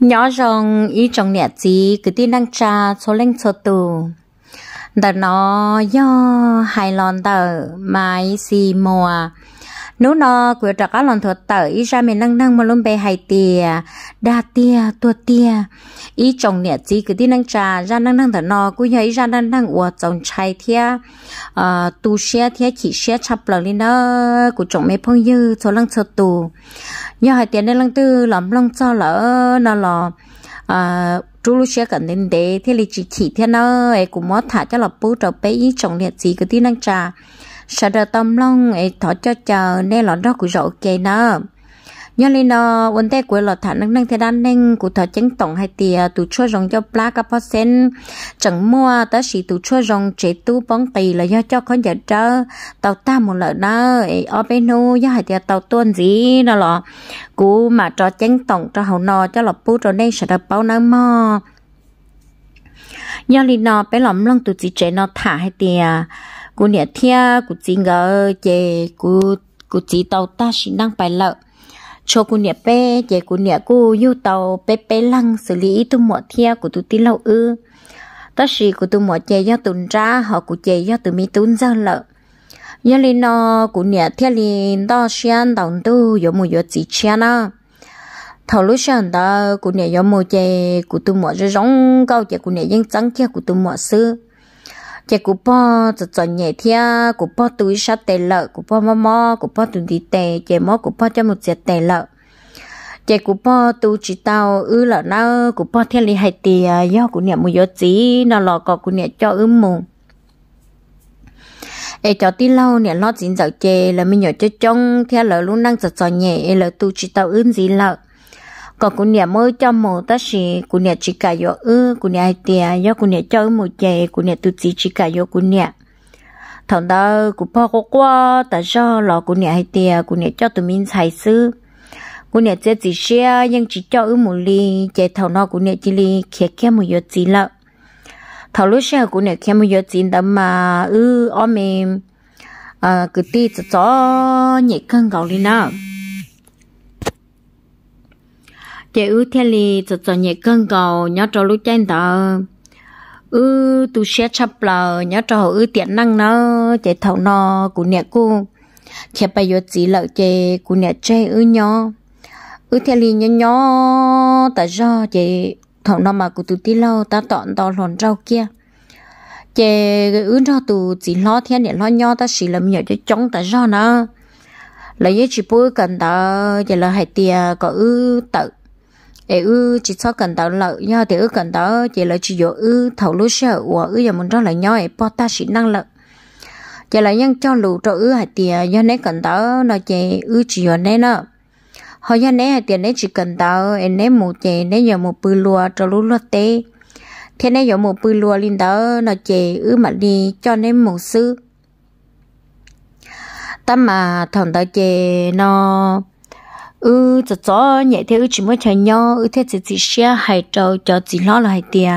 nhỏ rồng ý trong nhẹ gì cứ tin năng cha số lên số tù đợt nó do hai lon tờ mai si mùa nếu nó cứ ra các lần thuật tới ra mình năng năng mà luôn bề hay tiề đa tiề tua tiề ý chồng nè chỉ cứ đi năng trà ra năng năng thở nó cứ nhớ ra năng năng ủa chồng chạy thia à tu xe thia chỉ xe chập lờ lên đó của chồng mấy phong dư cho lăng sợ tu nhớ hai tiền đây lăng tư lắm lăng cho lỡ nó lò à ờ, chú lúc xưa cần đến để thế là chỉ chỉ thế nó ấy cũng mất thả cho là bố trở bé ý chồng nè chỉ cứ đi năng trà sợ đợt tâm long ấy thọ cho chờ nên lọt đó của rộ kề nó nhớ lên nó vấn đề của lọt thả năng năng thế đan năng của thọ chính tổng hay tìa tụ chua rồng cho black a sen chẳng mua ta chỉ tụ chua rồng chế tu bóng tì là do cho con giờ trơ tàu ta một lợn đó ấy ở bên nô do hay tìa tàu tuân gì đó lọ cú mà cho chính tổng cho hậu nò cho lọt pu rồi nên sợ đợt bao năng mò nhớ lên nó ờ, bé lỏng lông tụ chỉ chế nó thả hay tìa cú nè thia cú chỉ ngờ chè cú cú chỉ tàu ta chỉ năng bài lợ cho cú nè pe chè cú nè cú yêu tàu pe pe lăng xử lý tu mọ thia cú tu tí lâu ư ta chỉ cú tu mọ chè do tuần ra họ cú chè do tu mi tuần ra lợ nhớ lên nó cú nè thia lên đó xiên đồng tu có một yếu chỉ xiên à thầu lúc sáng đó cú nè có một chè cú tu mọ rất rong câu chè cú nè dân trắng kia cú tu mọ xưa chỉ cụ bò cho cho nhẹ thia cụ bò túi sát tè lợ cụ bò mò mò cụ bò túi đi tè chỉ mò cụ bò cho một chiếc tè lợ chỉ cụ bò tu chỉ tao ư lợ nó cụ bò thiên lý hay tì do cụ niệm một gió chí nó lò cò cụ niệm cho ư mù ê cho tí lâu niệm lo dính dạo chè là mình nhỏ cho trông theo lợ luôn năng cho cho nhẹ lợ tu chỉ tao ư gì lợ có cụ nhà mới cho mồ ta xì cụ nhà chỉ cả yo ư cụ nhà ai tiề yo cụ nhà cho mồ chè cụ nhà tu chỉ chỉ cả yo cụ nhà thằng đó cụ pa có qua ta cho lò cụ nhà ai tiề cụ nhà cho tụi mình xài sư cụ nhà chết chỉ xe nhưng chỉ cho ư một li chè thằng nó cụ nhà chỉ li kia kia một yo chỉ lợ thằng lúc xe cụ nhà kia một yo chỉ đó mà ư ôm em à cứ ti cho nhẹ cân gạo lên nào chị ư thiên lì cho cho nhẹ cơn cầu nhớ cho lúc trên tờ ư tu xe chập lờ nhớ cho ư tiện năng nó chị thầu nó của nhẹ cô chị bây giờ chỉ lợi chị của nhẹ chơi ư nhó ư thiên lì nhớ nhó tại do chị thầu nó mà của tu tí lâu ta tọn to lòn rau kia chị ư cho tu chỉ lo thiên để lo nhó ta chỉ làm nhiều cho chống tại do nó lấy chỉ bôi cần ta chỉ là hai tia có ư tự để ư chỉ cho cần tao lợi nhau thì ư cần tao chỉ là chỉ dụ ư thầu lúa sợ của ư giờ muốn cho lại nhau để bỏ ta sĩ năng lợi chỉ là nhân cho lũ cho ư hạt tiền do nấy cần tao nó chỉ ư chỉ dụ nấy nữa họ do nấy hạt tiền nấy chỉ cần tao em nấy một chỉ nấy giờ một bự lúa cho lúa lúa tê thế nấy giờ một bự lúa lên tao nó chỉ ư mà đi cho nấy một sư tâm mà thằng tao chỉ nó ư, ừ, cho cho nhẹ thế ư chỉ mới chơi nhau ư thế chỉ chỉ xe hay trâu cho chỉ lo là hay tiền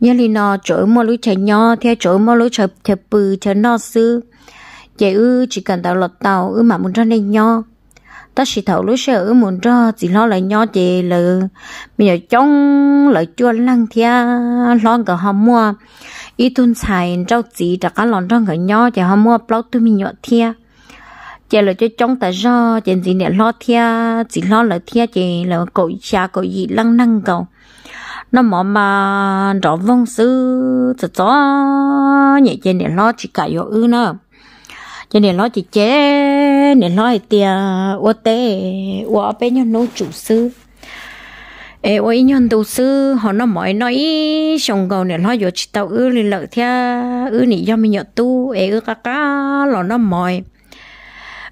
nhớ li nó chỗ mà lối chơi nhau thế chỗ mà lối chơi chơi bự chơi nó sư vậy ư chỉ cần tàu lọt tàu ư mà muốn ra đây nhau ta chỉ thầu lối xe ư muốn ra chỉ lo lại nhau về là bây giờ trong lại chua lăng thia lo cả họ mua ít tuần xài rau chỉ đặc cả lon trong cả nhau thì họ mua bao tụi mình nhọ thia chị là cho trong ta do chị gì nè lo thia chỉ lo là thia chị là cội cha cội gì lăng năng cầu nó mỏ mà rõ vong sư cho cho nhẹ chị nè lo chỉ cả yo ư nó chị nè lo chỉ chế nè lo thì tiền ô tê ô bé nhau nấu chủ sư ê ô ý nhân tu sư họ nó mỏi nói xong cầu nè lo yo chỉ tao ư lì lợi thia ư nị do mình nhậu tu ê ư ca ca lo nó mỏi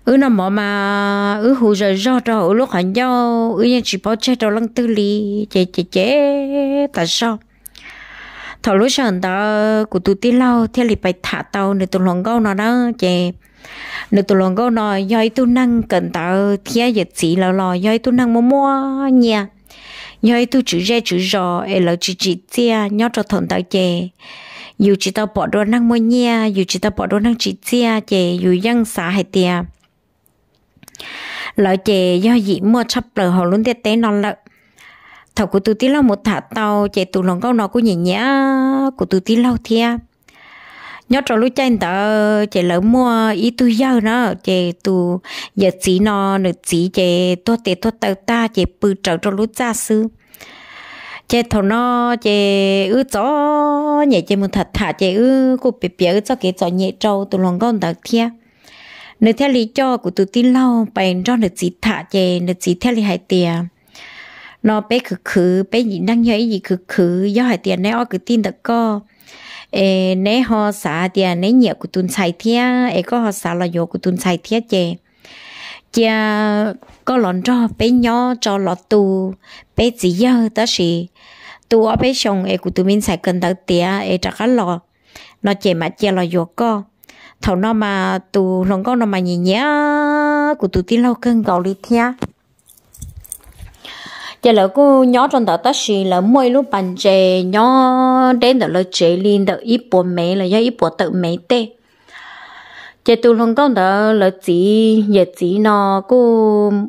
ừ nó mỏ mà ừ hù giờ do đó ừ lúc hẳn nhau ừ nhân chỉ bỏ chơi đầu lăng tư lý chế chế chế tại sao thọ lúc sáng đó của tụi tí lâu thế lịch bài thả tàu để tụi lòng gâu nó đó chế nếu tụi lòng gâu nó doi tụi năng cần tàu theo giờ chỉ lâu lò doi tụi năng mua mua nhà doi tụi chữ ra chữ rò ấy là chữ chỉ chia nhót cho thằng tàu chế dù chỉ tao bỏ đồ năng mua nhà dù chỉ tao bỏ đồ năng chữ chia chế dù dân xã hay tiền lợi chè do dị mua chấp lờ họ luôn tiết tế non lợi thầu của tôi tí lâu một thả tàu chạy tù lòng câu nó của nhỉ nhã của tôi tí lâu thia nhớ trò lúc trên tờ chạy lỡ mua ý tôi giờ nó chạy tù giờ chỉ nó được chỉ chạy tôi tệ tôi tàu ta chạy bự trở trò lúc ra sư chạy thầu nó chạy ư gió nhẹ chạy một thật thả chạy ư cô bẹp bẹp cho cái gió nhẹ trâu tù lòng câu tờ thia nếu theo lý cho của tụi tin lâu bày cho được chỉ thả về được chỉ theo lý hải tiền nó bé khử khử bé gì đang nhớ gì khử khử do hải tiền này o cứ tin được co ê họ xả tiền né nhẹ của tuần xài thia ê có họ xả là vô của tuần xài thia chè chè có lon cho bé nhỏ cho lọt tu bé chỉ giờ ta xì tu ở bé xong ê của tụi mình xài cần tới tiền ê trả cả lọ nó chè mà chè là vô co sau nó mà tụ lòng con nó mà nhìn nhá của tụ tin lâu cân gạo đi thia giờ là cô nhỏ trong đó ta xì là mỗi lúc bàn chè nhỏ đến đó là chè lên đó ít bộ mẹ là do ít bộ tự mẹ tê giờ tụ lòng con đó là chỉ giờ chỉ nó cô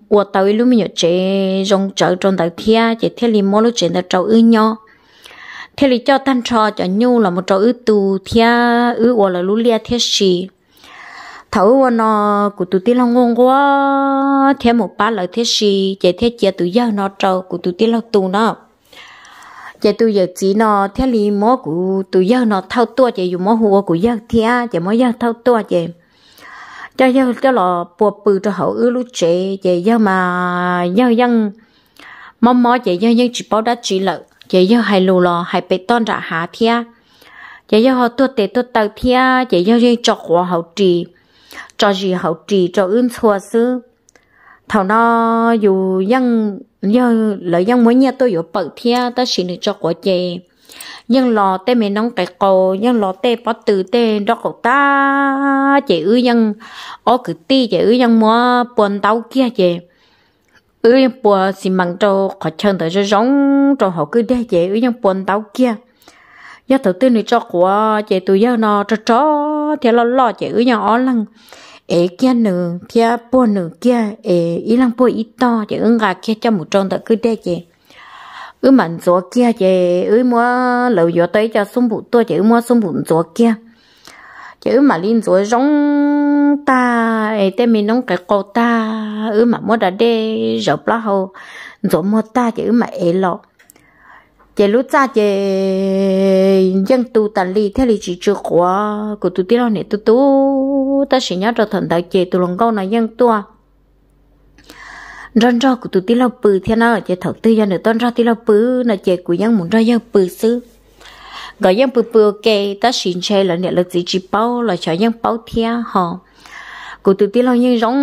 bộ tàu lúc mình nhớ chè rong chợ trong đó thia giờ thia liền mỗi lúc chè nó trâu ư nhau thế thì cho tan trò cho nhu là một trò ư tù thia ư ủa là lũ lia thiết gì thấu ủa nó của tụi tiên long ngon quá thế một ba lời thiết gì chạy thế chia tụi giờ nó trò của tụi tiên long tù nó chạy tụi giờ chỉ nó thế lý mó của tụi giờ nó thâu tua chạy dù mó hùa của giờ thia chạy mó giờ thâu tua chạy cho giờ cho lọ bùa bự cho hậu ư lũ trẻ chạy giờ mà giờ dân mong mó chạy giờ dân chỉ bao đã chỉ lợi chỉ do hai lù lò hai bị tôn ra hạ thia chỉ do họ tuột tệ tuột tàu thia chỉ do riêng cho hòa hậu trì cho gì hậu trì cho ưn xua sư thầu nó dù dân do lợi dân mới nhà tôi dù bự thia ta xin được cho của chị nhưng lò tê mẹ nóng cái cổ nhưng lò tê bắt từ tê đó cổ ta chị ư dân ô cứ ti chị ư dân mua buồn tàu kia chị ở yên bùa xì măng trâu khỏi chân tới cho giống trâu họ cứ đe dễ ở yên buồn tao kia nhà giờ thử này cho của chạy tụi giờ nó cho cho thì lo lo chạy ở yên ó lăng ế kia nữ kia bùa nữ kia ế ý lăng bùa ít to chạy ứng gà kia cho một trâu tới cứ đe dễ ở mặn gió kia chạy ở mua lẩu gió tới cho sung bụng tôi chị mua sung bụng gió kia chạy chị mà linh gió giống ta ấy tên mình nông cái cô ta ứ mà mua đã đê rộp lá hồ rồi mua ta chỉ mà ấy lọ chỉ lúc ta chỉ dân tu ta ly thế thì chỉ chưa qua của tu tiết này tu tu ta sẽ nhớ cho thần đại chị tu lòng câu này dân tua răn rò của tu tiên lâu bự thế nào chị thật tư nhân được tân ra tiên lâu bự là chị của dân muốn ra dân bự sư gọi dân bự bự kê ta xin chơi là nè lực gì chỉ bao là cho dân bao thiên họ cô tự tí lo như giống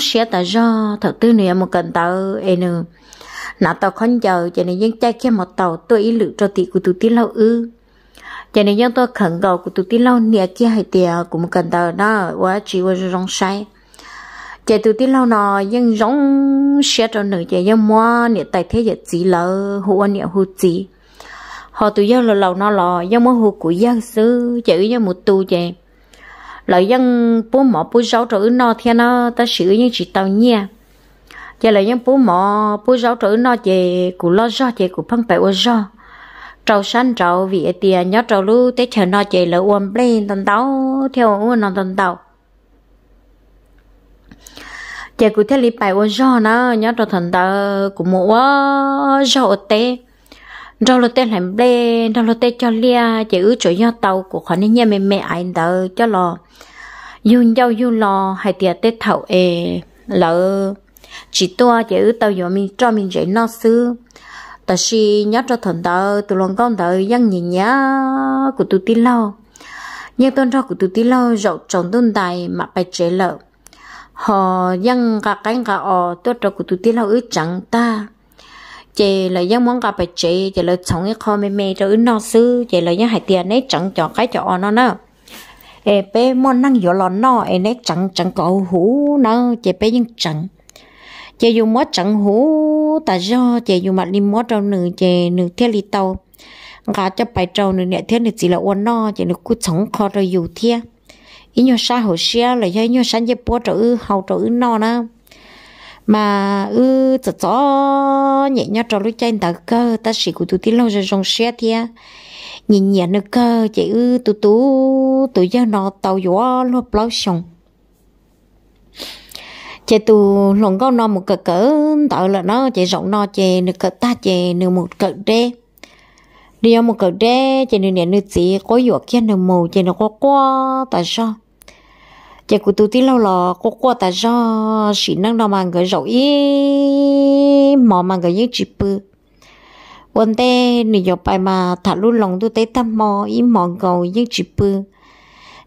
xe ta do thật tư này một cần tàu em nữa nã tàu khăn chờ cho nên những chạy kia một tàu tôi ý lự cho tí của tự tí lâu ư cho nên những tôi khẩn cầu của tự tí lâu nè kia hay tiề của một cần tàu đó quá chỉ qua giống sai cho từ tí lâu nọ dân giống xe cho nữ cho những mua nè tài thế giật chỉ lỡ hụ anh nè hụ chỉ họ tụi dân là lâu nó lò dân mua hụ của dân sư chạy dân một tu chạy lợi dân bố mỏ bố giáo trở nó theo nó ta sử như chỉ tàu nha. giờ lợi dân bố mỏ bố giáo trở nó về cụ lo do về cụ phân bè ô do trầu săn trầu vì tiền nhớ trầu lu tế chờ nó về lợi uom lên tần tàu theo uom nó tần tàu giờ cụ theo lý bài ô do nó nhớ trầu thần tàu cụ mua do tế rau lô tê làm bê rau lô tê cho lia chỉ ứ chỗ do tàu của khỏi nên nhà mẹ mẹ ảnh đỡ cho lo dùng dao dùng lo hay tiệt tết thầu e lỡ chỉ tua chỉ ứ tàu giờ mình cho mình dạy nó xứ ta si nhớ cho thần đỡ tụ lòng con đỡ dân nhìn nhá của tôi tí lâu nhưng tôn cho của tôi tí lâu dậu chồng tôn tài mà phải chế lợ họ dân cả cánh cả ò tôi cho của tôi tí lâu ứ chẳng ta chị là dân muốn gặp chị chị là chồng cái kho mẹ mẹ rồi nó sư chị là những hải tiền ấy chẳng cho cái cho nó nữa ê bé muốn năng gió lon nó ê nét chẳng chẳng có hú nó chị bé những chẳng chị dùng mót chẳng hú ta do chị dùng mặt đi mót trong nửa chị nửa thiết li tàu gà cho bài trâu nửa nẹt thiết nửa chỉ là uốn nó chị nửa cứ sống con rồi dù thiết ý nhau sa hồ xia là do nhau sáng chế bố trở hầu trở nó nữa mà ư ừ, cho cho nhẹ nhõm trò lúc trên tờ cơ ta sĩ của tụi tí lâu rồi rong xe thia nhìn nhẹ nữa cơ chị ư tụ tu tụ giờ nó tàu gió lo bao xong chị tụ lòng con nó một cỡ cỡ tạo là nó chị rộng nó chị nữa cỡ ta chị nữa một cỡ đê đi một cỡ đê chị nữa nhẹ nữa chị có giọt kia nữa mù chị nó có qua tại sao giờ cụ tôi tí lâu lò có qua ta do chỉ năng đâu mà người rậu ý mò mà người như chỉ bự quân tê nị dọc bài mà thả luôn lòng tôi tới thăm mò ý mò cầu như chỉ bự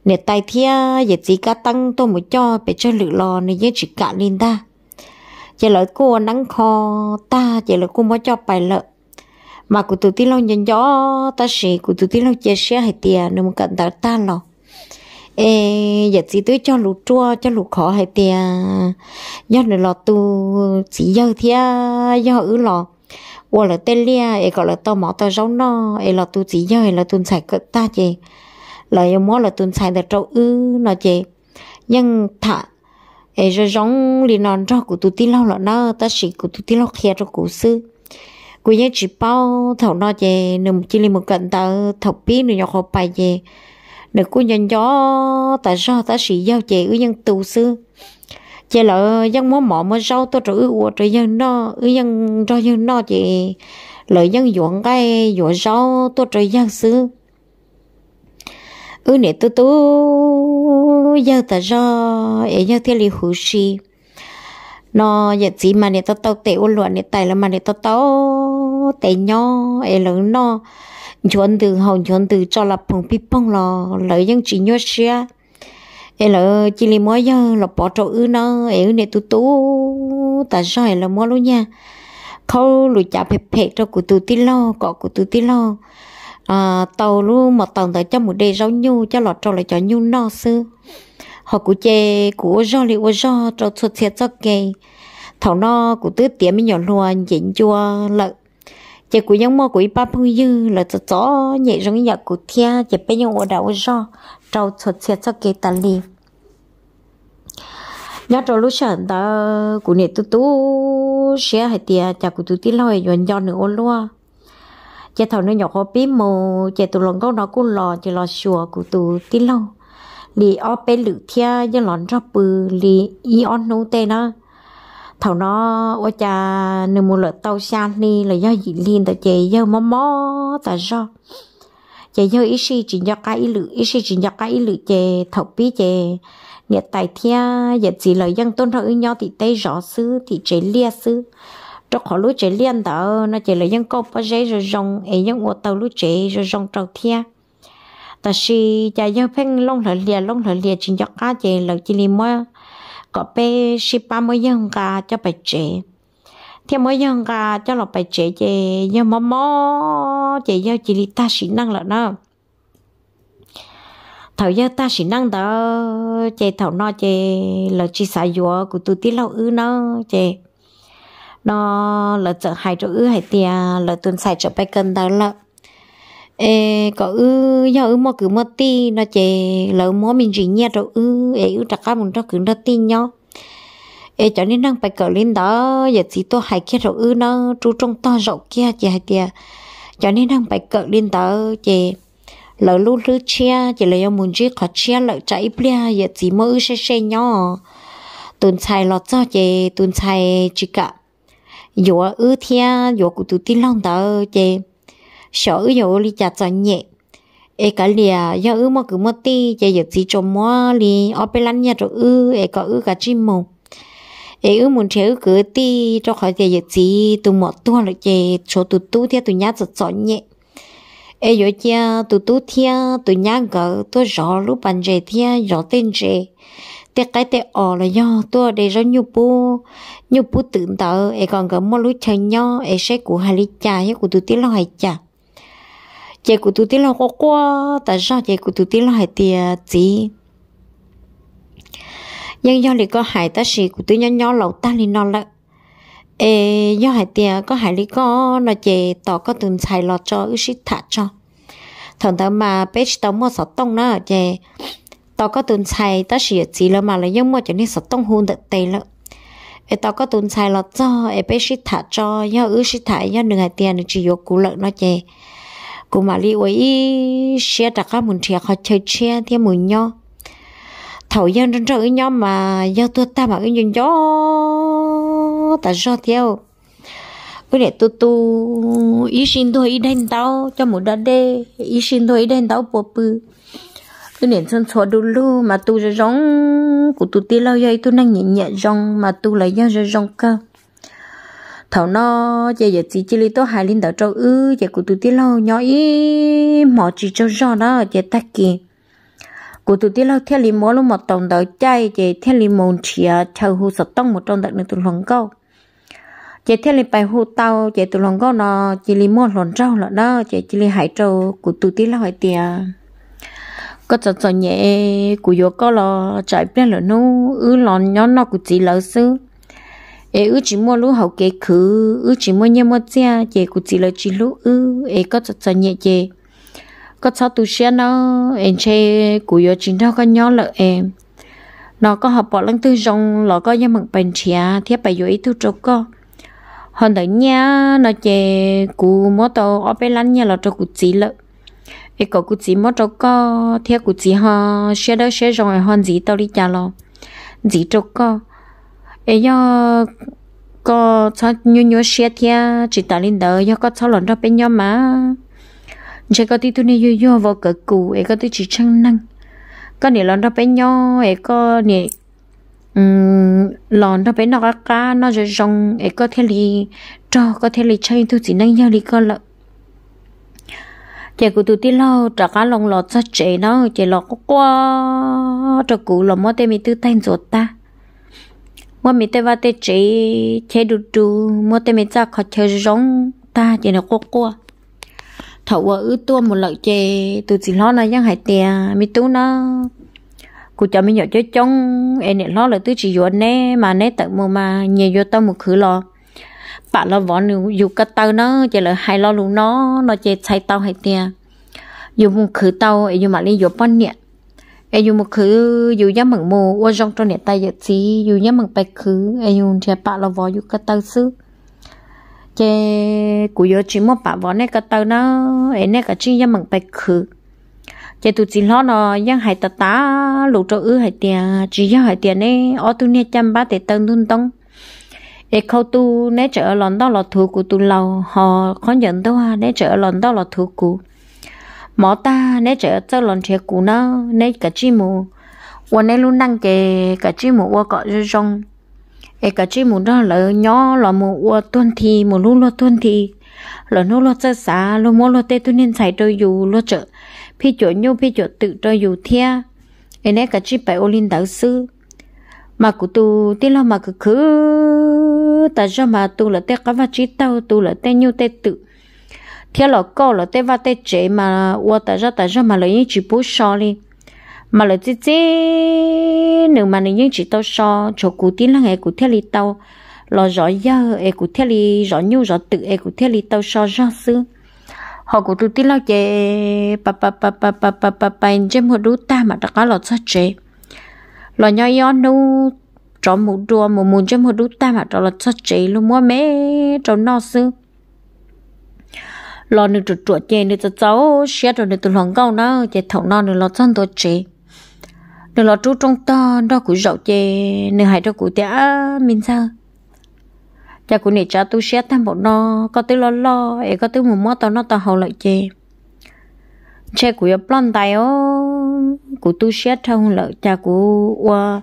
nè tay thia giờ chỉ cá tăng tôi mới cho để cho lự lò nị như chỉ cả lên ta giờ lỡ cô nắng kho ta giờ lỡ cô mới cho bài lợ mà cụ tôi tí lâu nhận gió ta sĩ cụ tôi tí lâu chia sẻ hay tiền nếu mà cần ta ta lò ê giờ chỉ tôi cho lũ chua cho lũ khó hay tiền do này lọ tu chỉ giờ thì do ứ lọ qua là tên lia ê gọi là tao mỏ tao rau no ê là tu chỉ giờ ê là tu xài cỡ ta chị là yêu mỏ là tu xài được trâu ứ nó chị nhưng thả ê rồi giống liền non cho của tôi tí lâu là nó ta chỉ của tôi tí lâu kia cho cụ sư của nhớ chỉ bao thầu nó chị nằm chỉ liền một cận tao thầu pí rồi nhọc hộp bài chị nếu của nhân gió tại sao ta sĩ giao chế ư nhân tù sư chế là dân mỏ mỏ mà rau tôi rồi ủa rồi dân no ư dân rồi dân no chị lợi dân ruộng cái ruộng rau tôi rồi dân sư ư nè tôi tôi giờ tại sao ấy giờ thế lý hữu sĩ nó giờ gì mà nè tao tao tệ ôn luận nè tại là mà nè tao tao tệ nho ấy lớn no chuẩn từ hồng chuẩn từ cho là phòng bị bông lò lợi dân chỉ nhớ xe ê lỡ chỉ lì mỗi giờ là bỏ trâu ư nó ê nè tu tu ta rồi là mua luôn nha khâu lụi chả phép phép cho cụ tu tí lo cọ cụ tu tí lo à, tàu luôn mà tàu tới cho một đề rau nhu cho lọt trâu lại cho nhu no sư họ cụ chê của rau liệu của rau cho xuất thiệt cho kề thảo no cụ tứ tiệm nhỏ luôn dính chua lợi chỉ của giống mơ của ba phong dư là cho chó nhẹ giống nhà của thia chỉ bây giờ ở đầu do trâu chuột chia cho kia ta li nhà trâu lúc sáng ta của nhẹ tu tu xe hay tia chả của tu tí loi rồi do nữa luôn chỉ thầu nó nhỏ khó biết mồ chỉ tu lòng câu nó cũng lò chỉ lò xùa của tu tí lâu li ở bên lử thia nhưng lòn ra bự li y on nô tê na thầu nó ở cha nên một lợt tàu san đi là do gì liền tại chị do mó mó tại do chị do ý sĩ chỉ do cái ý lự ý sĩ chỉ do cái ý lự chị thầu bí chị nhật tại thia giờ chỉ lời dân tôn thầu nhau thì tay rõ sư thì chế lia sư trong khó lúc chế liên đó nó chỉ lời dân câu bao giấy rồi rong ấy dân ngồi tàu lúc chế rồi rong trầu thia tại si cha do phanh long lợi lia long lợi lia chỉ do cái chị lời chỉ liền mua có bé ship ba mươi dân cả cho bài trẻ thì mỗi dân cả cho lọ bài trẻ chị nhớ mò mò chị nhớ chị đi ta sĩ năng là nó thảo giờ ta sĩ năng đó chị thảo nó chị là chị xả dùa của tôi tí lâu ư nó chị nó là chợ hai chỗ ư hai tiền là tuần xài chợ bài cân đó là ê có ư do ư mua cứ mua ti nó chè lỡ mua mình chỉ nhẹ rồi ư ê ư chắc cả mình cho cứ nó tin nhau ê cho nên đang phải cỡ lên đó giờ chỉ tôi hay kia rồi ư nó chú trong to rộng kia chè hay tiệt cho nên đang phải cỡ lên đó chè lỡ lu lư chia chè lỡ muốn chỉ khó chia lỡ chạy bia giờ chỉ mơ ư xe xe nhau tuần xài lọt cho chè tuần xài chỉ cả dùa ư thia dùa cụ tụi tin long đó chè sợ ư giờ li chặt cho nhẹ e li lìa giờ ư mà cứ mất ti, giờ giờ chỉ cho mua li ở bên lăn nhà rồi ư e có ư cả chim mồm e ư muốn chơi ư cứ ti, cho khỏi giờ giờ chỉ tụ mọt tua rồi chơi cho tụ tụ theo tụ nhát cho cho nhẹ e giờ chia tụ tụ theo tụ nhát gỡ tụ rõ lúc bàn chơi theo rõ tên chơi tiếc cái tệ ở là do tôi để ra nhu bu nhu bu tưởng tờ ấy còn có một lúc chơi nhau ấy sẽ của hai lý cha ấy của tôi ti lo hai cha chị của tụi tí là quá quá tại sao chị của tụi tí là hai tia gì nhưng do lý có hại ta sĩ của tụi nhỏ nhỏ lẩu ta lý nó lợ ê do hại tia có hại lý có nó chị tỏ có từng xài lọt cho ư sĩ thả cho thằng ta mà page tớ mua sọt tông nó chị tỏ có từng xài ta sĩ chỉ là mà là nhưng mua cho nên sọt tông hôn đợt tê lợ ê tao có tuần xài lọt cho ê bé sĩ thả cho do ư sĩ thả nhớ đừng hại tiền chỉ vô cú lợn nó chè cô mà li ấy xe đặt các mình trẻ họ chơi xe thì mình nhau thầu dân trong trời nhau mà do tôi ta mà cái nhau gió ta do theo cái để tôi tu ý xin tôi ý đen tao cho một đợt đê ý xin tôi ý đen tao bộ bự tôi nền chân xóa đủ lu mà tôi sẽ rong của tôi tiêu lao dây tôi năng nhẹ nhẹ rong mà tôi lại nhau rồi rong cơ thảo nó giờ giờ chỉ chỉ lấy tôi hai linh đạo trâu ư giờ cụ tụi tí lâu nhỏ ý mỏ chỉ cho rõ đó giờ tắt kì cụ tụi tí lâu theo lý mỏ luôn một tổng đạo chay giờ theo lý mồm chìa chờ hù sập tông một trong đạo nữa tụi lòng câu giờ theo lý bài hù tàu giờ tụi lòng câu nó chỉ lý mỏ lòng trâu là đó giờ chỉ lý hải trâu cụ tụi tí lâu hải tiề có cho cho nhẹ cụ vô có lo chạy bên là nó ư lòn nhỏ nó cụ chỉ lỡ xứ ê ư chỉ mua lú hậu kế khứ ư chỉ mua nhé mua chia chè cụ chỉ là chỉ lú ư ê có thật cho nhẹ chè có sao tu xe nó em chè cụ yo chính đâu có nhó lợ em nó có học bỏ lăng tư rong nó có nhắm mặn bánh chia thiết bài yo ý thu trâu co hơn đấy nha nó chè cụ mua tàu ở bên lăn nhà là cho cụ chỉ lợ ê có cụ chỉ mua trâu co thiết cụ chỉ ha xe đó xe rồi hay hòn gì tao đi chả lo gì trâu co ấy do có cho nhu nhu xe thia chỉ ta lên đời do có cho lần ra bên nhau mà chỉ có tí tu này yo yo vào cửa cũ, ấy có tí chỉ chăng năng có nè lần ra bên nhau ấy có nè lần ra bên nó cá nó rồi rong ấy có thể li cho có thể li chơi tu chỉ năng nhau li có lợ chị cụ tụi tí lâu, trả cá lòng lọt cho chị nó chị lọt quá cho cũ lòng mất em tư tay rồi ta mua mì tê va tê chế chế đu đu mua tê mì ra khó chế rong ta chỉ nó quốc quốc thầu ở ư tua một lợi chế từ chỉ lo nó giang hải tè mì tú nó cụ cho mình nhỏ chơi trông em nè lo là tứ chỉ vô nè mà nè tận mua mà nhẹ vô tao một khứ lo bà lo võ nữ dù cái tao nó chỉ là hai lo luôn nó nó chế chạy tao hải tè dù một khứ tao ấy dù mà đi vô bắn nhẹ ai dùng một khứ dù nhắm mừng mù qua rong trong nẹt tay giật xí dù nhắm mừng bạch khứ ai dùng chè bạ là vò dù cái tàu sư chè cụ giờ chỉ một bạ vò nè cái tàu nó ai nè cái chi nhắm mừng bạch khứ chè tụt chỉ lo nó yang hai tạt tá lục cho ư hai tiền chỉ yang hai tiền này, ở tu nè chăm ba tệ tân tun tông ai khâu tu nè chợ lòn đó là thuộc của tu lâu họ khó nhận đâu ha nè chợ lòn đó là thuộc của mỏ ta nãy chợ cho lon chè cũ nó nãy cả chi mù và nãy luôn năng kề cả chi mù qua cọ rơi rong ấy cả chi mù đó là nhỏ là mù qua tuân thi mù luôn lo tuân thi, là nó lo chơi xả lo mua lo tê tu nên xài đôi dù lo chợ phi chỗ nhau phi chỗ tự đôi dù thea ấy nãy cả chi phải olin đạo sư mà cụ tu tí lo mà cứ cứ ta cho mà tu là tê cá vật chi tao tu là tê nhu tê tự thế là cô là tê va tê chế mà qua ta ra ta ra mà lấy những chỉ bút so đi mà lấy chỉ chỉ nếu mà lấy những chỉ tao so cho cụ tin là ngày cụ thế li tao lo rõ giờ e cụ thế li rõ nhu rõ tự e cụ thế li tao so ra sư họ cụ tu tin là chế pa pa pa pa pa pa pa pa anh chém họ đu ta mà đã có lọt sát chế lo nhỏ nhỏ nu trong một đùa một muốn chém họ đu ta mà đã lọt sát chế luôn mua mẹ trong nó sư lo nữa trượt chuột chè nữa cho cháu xe rồi nữa tụi lòng cao nó chè thầu nó nữa lo chân tôi chè nữa lo chú trong ta đó cũng rậu chè nữa hãy đó cũng té mình sao cha cũng nè cha tôi xe tham bộ nó có tới lo lo ấy có tới một mót tao nó tao hầu lại chè chè cũng nhập lon tay ô của tôi xe thâu lợi cha của qua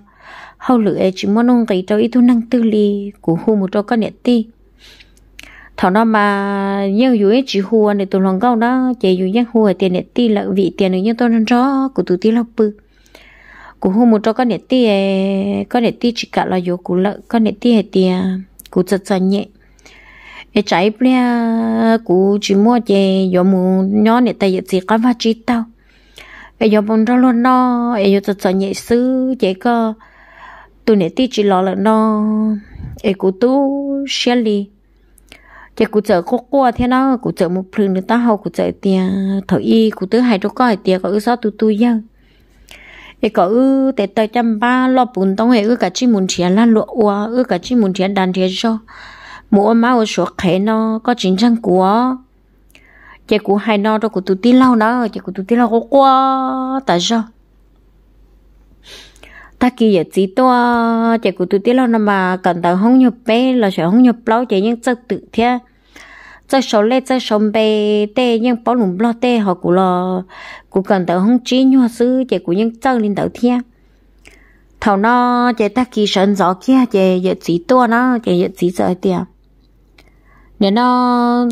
hầu lựa chỉ muốn ông cây cho ít thu năng tư li của hu một cho có nhẹ ti thảo nó mà nhiều dù ấy chỉ hùa để tụi lòng câu đó chỉ dù nhắc hùa tiền để ti là vị tiền nữa nhưng tôi nên cho của tôi ti lọc bự của hùa một cho con để ti con để ti chỉ cả là dù của lợ con để ti hệ tiền của chật chật nhẹ để trái bia của chỉ mua chỉ dù mù nhỏ để tay chỉ có và chỉ tao bây giờ bọn nó luôn nó bây giờ chật chật nhẹ xứ chỉ có tụi để ti chỉ lo là nó ấy của tu Shelly chị cụ chợ khô qua thế nó cụ chợ một phun nữa ta hầu cụ chợ tiền thở y cụ tứ hai chỗ coi tiền có ư sao tu tu dân thì có ư tệ tờ trăm ba lo bún tông hệ ư cả chi muốn tiền lan lụa ua ư cả chi muốn tiền đàn tiền cho mua má ở số khé nó có chính trang của chị cụ hai nó đâu cụ tu tí lâu đó chị cụ tu tí lâu khô qua tại sao ta kia chỉ to chạy của tụi tiết lâu năm mà cần tao không nhập bé là sẽ không nhập lâu chạy những chất tự thế chất số lệ chất số bé tê những bảo lùng lo tê họ cũng lo cũng cần tao không chỉ nhau sư chạy của những chất linh tao thế thầu nó chạy ta kia sân gió kia chạy giờ chỉ to nó chạy giờ chỉ sợ tiền nếu nó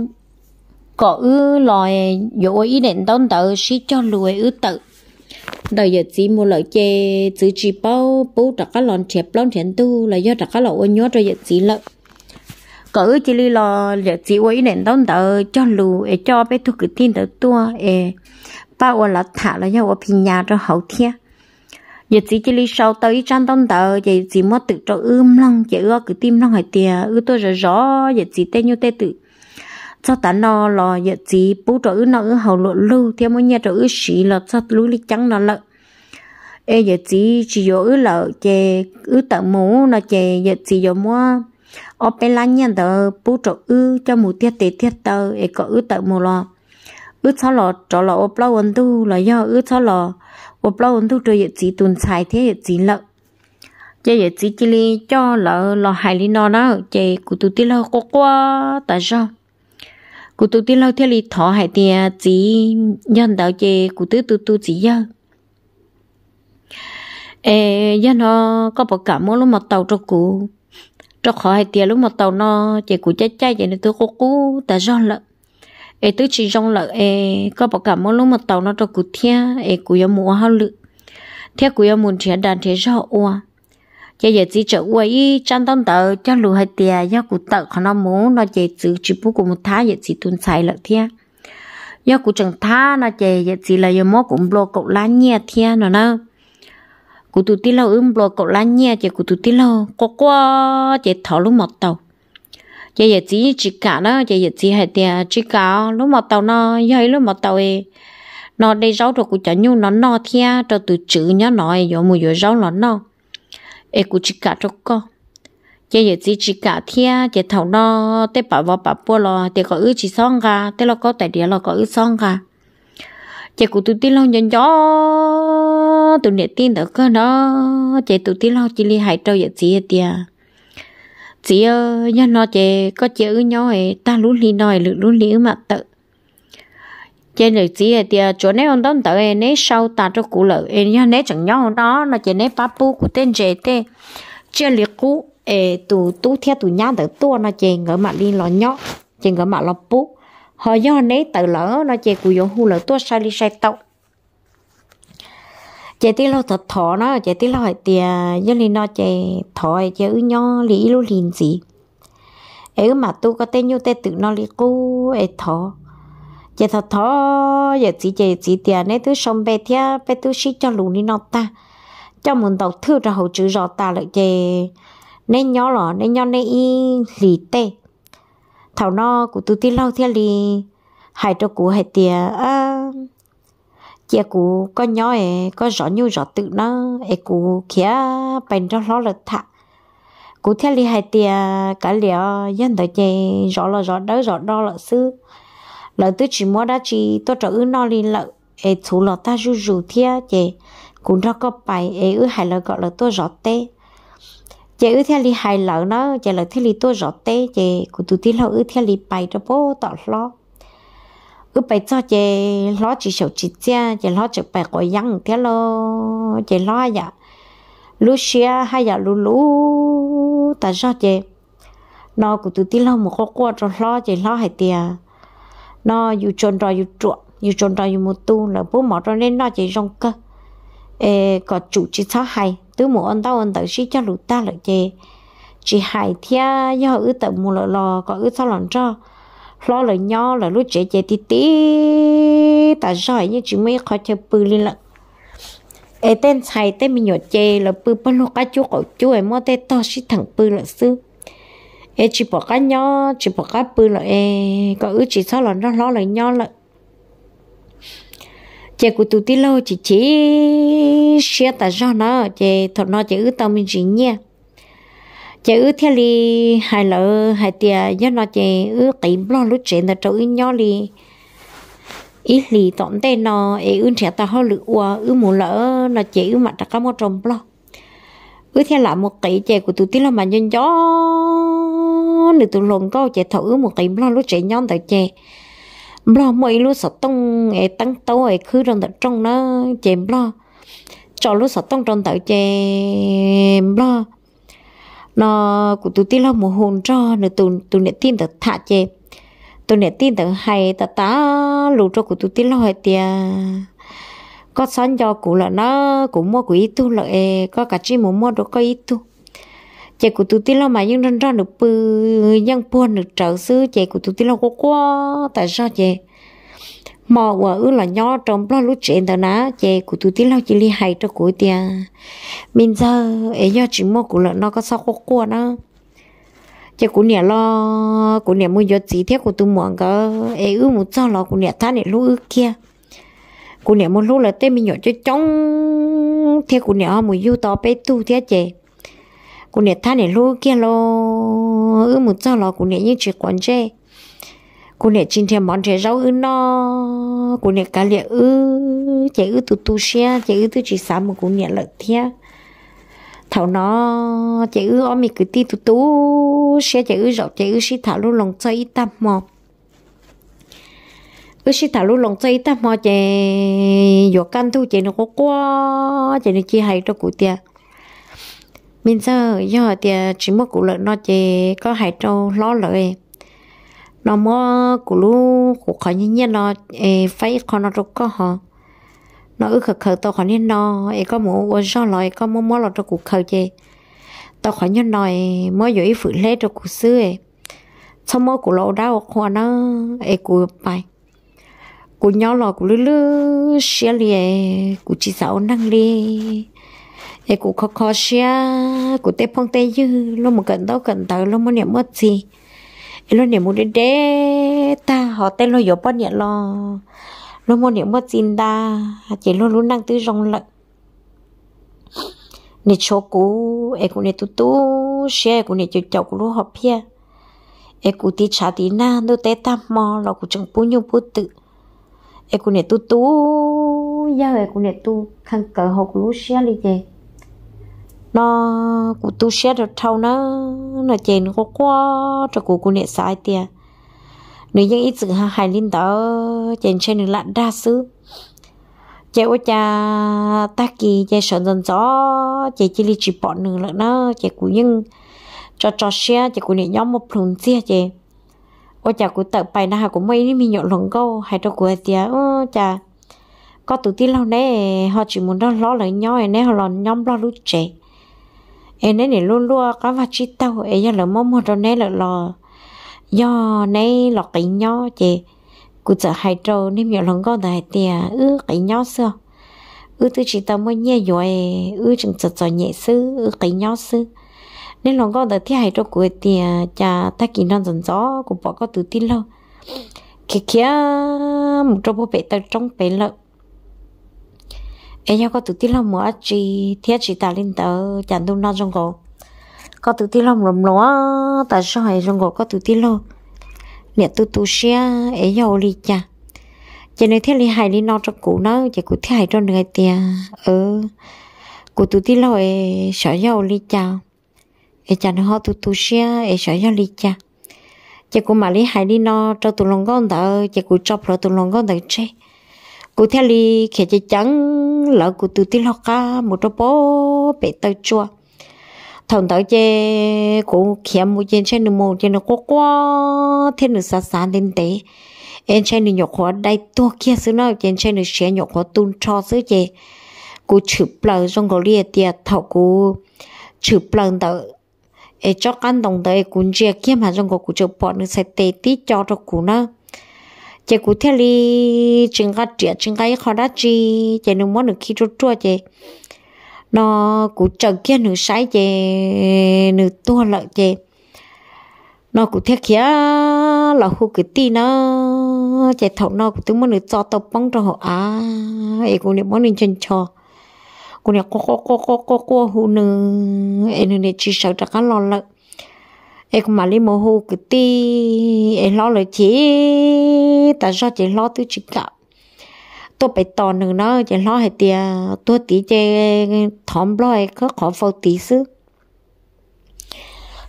có ư lòi dụ ý định tôn tự sĩ cho lùi ư tự đời giờ chỉ mua lợi chè chỉ chỉ bao bố đặt cái lon chẹp lon chén tu là do đặt cái lọ ôn nhót rồi giờ chỉ lợi cỡ chỉ li lo giờ chỉ quấy nền đông tờ cho lù để cho bé thu cứ tin tờ tua e ba ôn là thả là nhau ở pin nhà cho hậu thiên giờ chỉ chỉ li sau tới trang đông tờ giờ chỉ mất tự cho ươm lăng giờ ưa cứ tim lăng hải tiền, ư tôi rõ rõ giờ chỉ tên như tên tự cho ta nó lo giờ gì bố trợ nó ở hậu lộ lưu theo mỗi nhà trợ ở xí là cho lũ lý trắng nó lợ ê giờ gì chỉ giờ ở lợ chè ở tợ mũ nó chè giờ gì giờ mua ở bên lan nhà tờ bố trợ ở cho mù tiết tê tiết tờ ê có ở tợ mù lo ở sau lọ trọ lọ ở bao ấn tu là do ở sau lọ ở bao ấn tu trời giờ gì tuần xài thế giờ gì lợ chế giờ chỉ chỉ cho lợ lọ hài lý nó nó chế cụ tu tí lợ quá quá tại sao cụ tụ tí lâu theo lý thọ hải tiền à, chỉ nhân đạo chế cụ tứ tu tu chỉ dơ ê dân nó có bỏ cả mỗi lúc một tàu cho cụ cho khỏi hải tiền à, lúc một tàu nó chế cụ chết chay vậy nên tôi cố cố ta do lợ ê tôi chỉ rong lợ ê có bỏ cả mỗi lúc một tàu nó cho cụ thiên, ê cụ yêu mua hao lự thia cụ yêu muốn chia đàn thế do oa giờ giờ chỉ trở quay chân tân tờ cho lù hai tiền do cụ tờ khó nó muốn nó chỉ chữ chỉ bút của một tháng giờ chỉ tuân xài lợi thiên do cụ chẳng tha nó chỉ giờ chỉ là giờ mốt cũng blog cậu lá nhẹ thiên nó nè cụ tụt tí lâu ưm blog cậu lá nhẹ giờ cụ tụt tí lâu có quá giờ thọ lúc một tàu giờ giờ chỉ chỉ cả nó giờ giờ chỉ hai tiền chỉ cả lúc một tàu nó giờ lúc một tàu ấy nó đây rau rồi cụ chẳng nhu nó no thiên cho từ chữ nhớ nói giờ mùi giờ rau nó no e cú chỉ cả cho co chế giờ chỉ chỉ cả thia chế thầu nó tế bảo vào bảo bua lo tế có ư chỉ xong cả tế lo có tại địa lo có ư xong cả chế cú tụi tin lo nhân gió tụi nè tin được cơ nó chế tụi tin lo chỉ li hại trâu giờ chỉ tia chỉ ơi nhân nó chế có chữ ư nhau ấy ta lú li nói lú li mà tự chế lười chỉ là tia chỗ này ông đông tới em sau ta cho cụ lợ em nhá nấy chẳng nhau đó là chế nấy bắp bu của tên chế tên chế liệt cũ ê tụ tụ theo tụ nhá tới tua nó chế ngỡ mặt đi lo nhóc chế ngỡ mặt lo bu họ do nấy tới lỡ nó chế cụ dùng hù lỡ tua sai đi sai tàu chế tí lo thật thọ nó chế tí lo hỏi tia do li nó chế thọ chế ư nhó lý lu liền gì ấy mà tu có tên như tên tự nó li cũ ê thọ giờ thọ thọ giờ chỉ giờ chỉ tiền nên tôi xong về thia bé tôi xí cho lù đi nó ta cho muốn đầu thư ra hậu chữ rõ ta lại giờ nên nhỏ lọ nên nhỏ nên y lì tê thảo nó của tôi tin lâu thia lì hai cho cụ hai tiền à chị cụ có nhỏ ấy có rõ nhiêu rõ tự nó ấy cụ kia bèn cho nó là thà cụ thia lì hai tiền cả liệu dân tới chị rõ là rõ đó rõ đó là xứ lợi tôi chỉ mua đã chỉ tôi trở ư nó li lợi ê chú lọ ta rú rú thia chè cũng đó có bài ê ư hài lợi gọi là tôi rõ tê chè ư theo li hài lợi nó chè lợi theo li tôi rõ tê chè cũng tụi tí lọ ư theo li bài cho bố tỏ lo ư bài cho chè lo chỉ sầu chỉ chia chè lo chỉ bài gọi yăng thế lo chè lo dạ lú xia hay dạ lú lú ta rõ chè nó cũng tụi tí lọ một khó qua rồi lo chè lo hay tiền nó yêu chôn rồi yêu trộn yêu chôn rồi yêu một tu là bố mỏ rồi nên nó chỉ rong cơ ê có chủ chỉ tháo hay tứ mùa ăn tao ăn tự sĩ cho lũ ta lại chè chỉ hay thia do ư tự mù lợ lò có ư sao lòng cho lo lời nho là lúc trẻ trẻ tí tí ta giỏi như chỉ mới khó chơi bự lên lận ê tên thầy tên mình nhỏ chê là bự bao lúc cá chú cổ chú ấy mua tên to xí thẳng bự lợn xưa ê chỉ bỏ cá nhó chỉ bỏ cá bự là ê có ứ chỉ sao là nó lo lại nhó lại. chị của tụi tí lâu chị chỉ xe ta do nó chị thật nó chị ứ tao mình chỉ nhé chị ứ theo li hai lỡ hai tia do nó chị ứ tìm lo lúc chị nó trâu nhó li ít li tổng tên nó ế ưn trẻ tao hơi lựa ứ mù lỡ là chị ứ mặt ta có một trồng blog ứ theo lại một cái chè của tụi tí là mà nhân gió nữa tụi lồng câu chè thử một cái lo lúc chè nhon tại chè lo mấy lúc sợ tông ấy tăng tấu ấy cứ trong tại trong nó chè lo cho lúc sợ tông trong tại chè lo nó của tụi tí là một hồn cho nữa tụi tụi nè tin tại thả chè tụi nè tin tại hay tại tá lù cho của tụi tí là hay tiệt có sẵn cho cụ là nó cũng mua của ít tu là e có cả chi muốn mua được có ít tu chị của tôi tí lo mà nhưng răn ra được bự nhân buồn được trợ sư chị của tôi tí lo có quá tại sao chị mò quả ư là nhỏ trong lo lúc chuyện tao ná chị của tôi tí lo chỉ li hay cho cuối tia mình giờ ấy do chỉ mua của lợn nó có sao có quá nó chị của nhà lo của nhà mua giọt gì thế của tôi mòn có ấy ư một sao lo của nhà thanh này lúc kia cụ nè một lúc là tê mình nhỏ cho trống thế cụ nè một yêu to bé tu thế chị cụ nè thay nè lúc kia lo ư một sao lo cụ nè như chỉ quan chê cụ nè chín thêm món chè rau ư no cụ nè cá lẹ ư chè ư tu tu xe chè ư tu chỉ sáng một cụ nè lợt thế thảo nó chè ư ôm mì cứ ti tu tu xe chè ư rau chè ư xí thảo luôn lòng chơi ít tâm mọc bữa sĩ thảo lòng dây ta mò chè vô căn thu chè nó có quá chè nó chi hay cho cụ tia mình giờ do tia chỉ mua cụ lợn nó chè có hay cho lo lợi nó mua cụ lu cụ khỏi như nhiên nó phải khỏi nó rút có hả nó ư khờ khờ tao khỏi nên nó ấy có mua ô do lợi có mũ mua lọ cho cụ khờ chè tao khỏi như nó mua vô ý phụ lê cho cụ xưa ấy xong mua cụ lộ đau khó nó ấy cụ bài cô nhỏ lò cô lư lư xia lìa cô chỉ sợ năng đi em cô khó khó xia cô tê phong tê dư lúc mà cần đâu cần tới lúc mà niệm mất gì lúc niệm muốn đi đế ta họ tên lo yếu bao niệm lo lúc mà niệm mất gì ta chỉ luôn luôn năng tư rong lợn nè chỗ cũ em cũng nè tu tu xia cũng nè chịu chọc lúa họp phe, em cũng đi trả tí na đâu té tam mò là cũng chẳng bún nhung bún tự e ku tu tu ya e ku tu khăn cờ học lú xe đi chè nó cụ tu xe được thâu nó nó chè nó có quá cho cụ cụ ne sai tia nếu như ít sự hà hải linh đó chèn trên được lặn đa sứ chè ô cha ta kỳ chè sợ dần gió chè chỉ li chỉ bỏ nửa lận nó chè cụ nhưng cho cho xe chè cụ ne nhóm một phồng xe chè ô chả cũng tự bài na cũng mấy đi mình nhộn lòng câu hay đâu của tia ô chả có tụi tí lâu nè họ chỉ muốn đó lo lại nhau nè họ lo nhóm lo lúc trẻ em nè nè luôn luôn có vật chi tao em giờ là mong rồi nè là lo do nè lo cái nhau chị cụ sợ hay trâu nên nhộn lồng câu đại tia ư cái nhau xưa ư tôi chỉ tao mới nhẹ rồi ư chẳng sợ sợ nhẹ sư ư cái nhau sư nên lòng con đợt thi hay cho cuối tiền cha ta kỳ non dần gió của bỏ có tự tin lo kia kia một trong bộ bệ tao trong bệ lợ em nhau có tự tin lo mà chị thiết chị ta lên tờ chẳng đâu non trong cổ có tự tin lo lầm lúa tại sao hay trong cổ có tự tin lo liệt tu tu xe em giàu đi cha cho nên thiết li hay đi non trong cụ nó chỉ cụ thiết hay cho người tiền ừ của tự tin lâu sợ giàu đi chào e chan ho tu tu xia e sợ cho li cha chỉ cũng mà lý hai đi nó cho tụi lòng con đỡ chỉ cũng cho pro tụi lòng con đỡ chê cụ theo li khi chỉ chẳng lỡ cụ tụi tí học ca một chỗ bố bị tới chua thằng đỡ chê cụ khi một trên trên đường mòn trên nó quá quá thế nó xa xa đến tế em trên đường nhọc khó đây tua kia xứ nào trên trên đường xe nhọc khó tuôn cho xứ chê cụ chụp lờ trong gò lia tiệt thọ cụ chụp lờ đỡ e cho căn đồng tới cũng chưa kiếm hàng trong cuộc chơi bọn nó sẽ tê tít cho cho cụ nó chỉ cụ theo đi chừng cái chuyện chừng cái khó đắt chi chỉ nó muốn được khi chút chua chỉ nó cụ chờ kia nửa sai chỉ nửa tua lợi chỉ nó cụ theo kia là khu cái tí nó chỉ thầu nó cũng tướng muốn được cho tập bóng cho họ à e cũng nếu muốn được chân cho cô này cô cô cô cô cô cô hú nè em nè chỉ sợ chắc lo lợ em cũng mà lấy mồ hú cái ti em lo lời chị ta do chỉ lo tôi chỉ cả tôi phải tò nè nó chỉ lo hay tiền tôi tí chơi thòm lo hay e có khó phô tí xứ